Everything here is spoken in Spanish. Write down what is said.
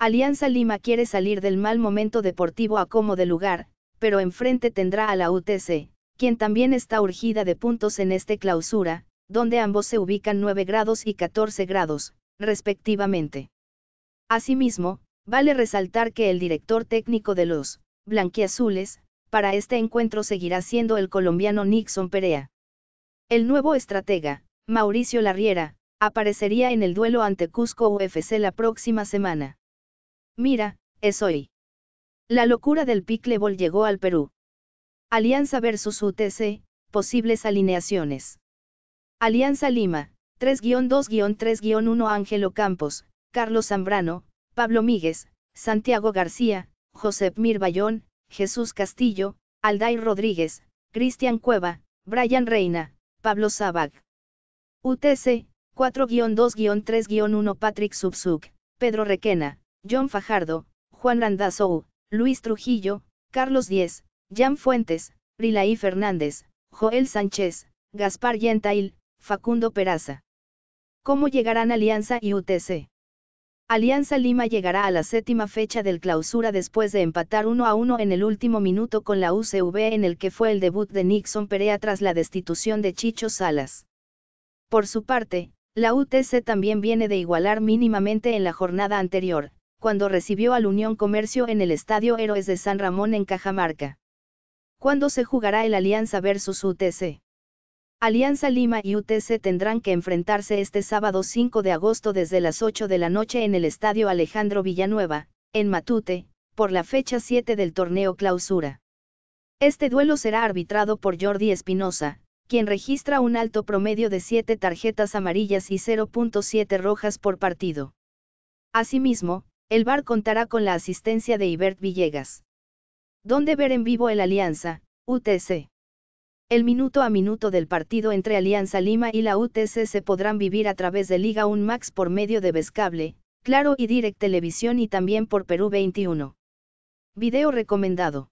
Alianza Lima quiere salir del mal momento deportivo a como de lugar, pero enfrente tendrá a la UTC, quien también está urgida de puntos en este clausura, donde ambos se ubican 9 grados y 14 grados, respectivamente. Asimismo, vale resaltar que el director técnico de los Blanquiazules, para este encuentro seguirá siendo el colombiano Nixon Perea. El nuevo estratega, Mauricio Larriera, aparecería en el duelo ante Cusco UFC la próxima semana. Mira, es hoy. La locura del pickleball llegó al Perú. Alianza versus UTC, posibles alineaciones. Alianza Lima, 3-2-3-1 Ángelo Campos, Carlos Zambrano, Pablo Míguez, Santiago García, Josep Mirbayón, Jesús Castillo, Alday Rodríguez, Cristian Cueva, Brian Reina, Pablo Zabag. UTC, 4-2-3-1 Patrick Subsuk, Pedro Requena, John Fajardo, Juan Randazou, Luis Trujillo, Carlos Diez, Jan Fuentes, Rilaí Fernández, Joel Sánchez, Gaspar Yentail, Facundo Peraza. ¿Cómo llegarán Alianza y UTC? Alianza Lima llegará a la séptima fecha del clausura después de empatar 1 a 1 en el último minuto con la UCV en el que fue el debut de Nixon Perea tras la destitución de Chicho Salas. Por su parte, la UTC también viene de igualar mínimamente en la jornada anterior, cuando recibió al Unión Comercio en el Estadio Héroes de San Ramón en Cajamarca. ¿Cuándo se jugará el Alianza versus UTC? Alianza Lima y UTC tendrán que enfrentarse este sábado 5 de agosto desde las 8 de la noche en el Estadio Alejandro Villanueva, en Matute, por la fecha 7 del torneo clausura. Este duelo será arbitrado por Jordi Espinosa, quien registra un alto promedio de 7 tarjetas amarillas y 0.7 rojas por partido. Asimismo, el bar contará con la asistencia de Ibert Villegas. ¿Dónde ver en vivo el Alianza, UTC. El minuto a minuto del partido entre Alianza Lima y la UTC se podrán vivir a través de Liga 1 Max por medio de Vescable, Claro y Direct Televisión y también por Perú 21. Video recomendado.